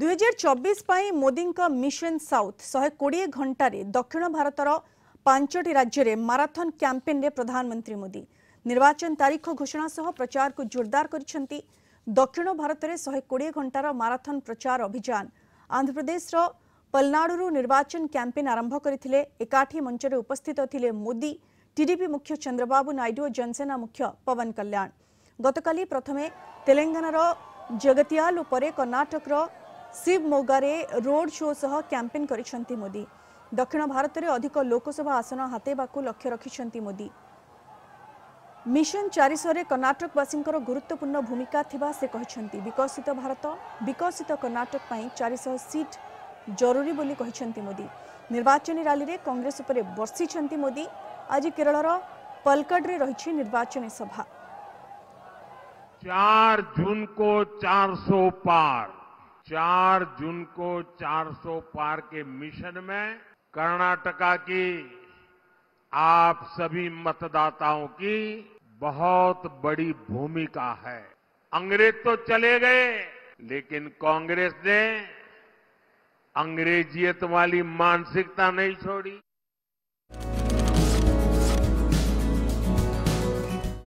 2024 पाई मोदीଙ୍କ mission south 120 ಗಂಟರೆ ದಕ್ಷಿಣ ಭಾರತರ 5ಟಿ ರಾಜ್ಯರೆ ಮರಾಥಾನ್ campaign ರೆ ಪ್ರಧಾನಮಂತ್ರಿ ಮೋದಿ ನಿರ್ವಾಚನ ತಾರೀಖ ಘೋಷಣಾ ಸಹ ಪ್ರಚಾರକୁ जोरदार କରିଛନ୍ତି ದಕ್ಷಿಣ ಭಾರತರೆ 120 ಗಂಟರ ಮರಾಥಾನ್ ಪ್ರಚಾರ ಅಭಿಯಾನ ಆಂಧ್ರಪ್ರದೇಶರ ಪಲ್ನಡೂರು ನಿರ್ವಾಚನ ಕ್ಯಾಂಪೇನ್ ಆರಂಭ ಕರಿತಿಲೆ ಏಕಾಟಿ ಮಂಚರೆ ಉಪಸ್ಥಿತಿತಿಲೆ ಮೋದಿ ಟಿಡಿಪಿ ಮುಖ್ಯ ಚಂದ್ರబాబు నాయಡو ಜನಸೇನಾ ಮುಖ್ಯ ಪವನ್ ಕಲ್ಯಾಣ গতকালಿ ಪ್ರಥಮೇ ತೆಲಂಗಾಣರ ಜಗतियाಲು ಪೊರೆ ಕರ್ನಾಟಕರ शिवमोगे रोड शो सह कैंपेन कर मोदी दक्षिण भारत में अधिक लोकसभा आसन हाथ लक्ष्य रखिंट मोदी मिशन चारिशे कर्णाटकवासी गुरुत्वपूर्ण भूमिका थिबा से कहते विकसित भारत विकसित कर्णाटक चारिश सीट जरूरी बोली मोदी निर्वाचन राली में कांग्रेस उपर बर्षि मोदी आज केरल पलकड़े रही निर्वाचन सभा चार जून को 400 पार चार जून को 400 पार के मिशन में कर्नाटका की आप सभी मतदाताओं की बहुत बड़ी भूमिका है अंग्रेज तो चले गए लेकिन कांग्रेस ने अंग्रेजियत वाली मानसिकता नहीं छोड़ी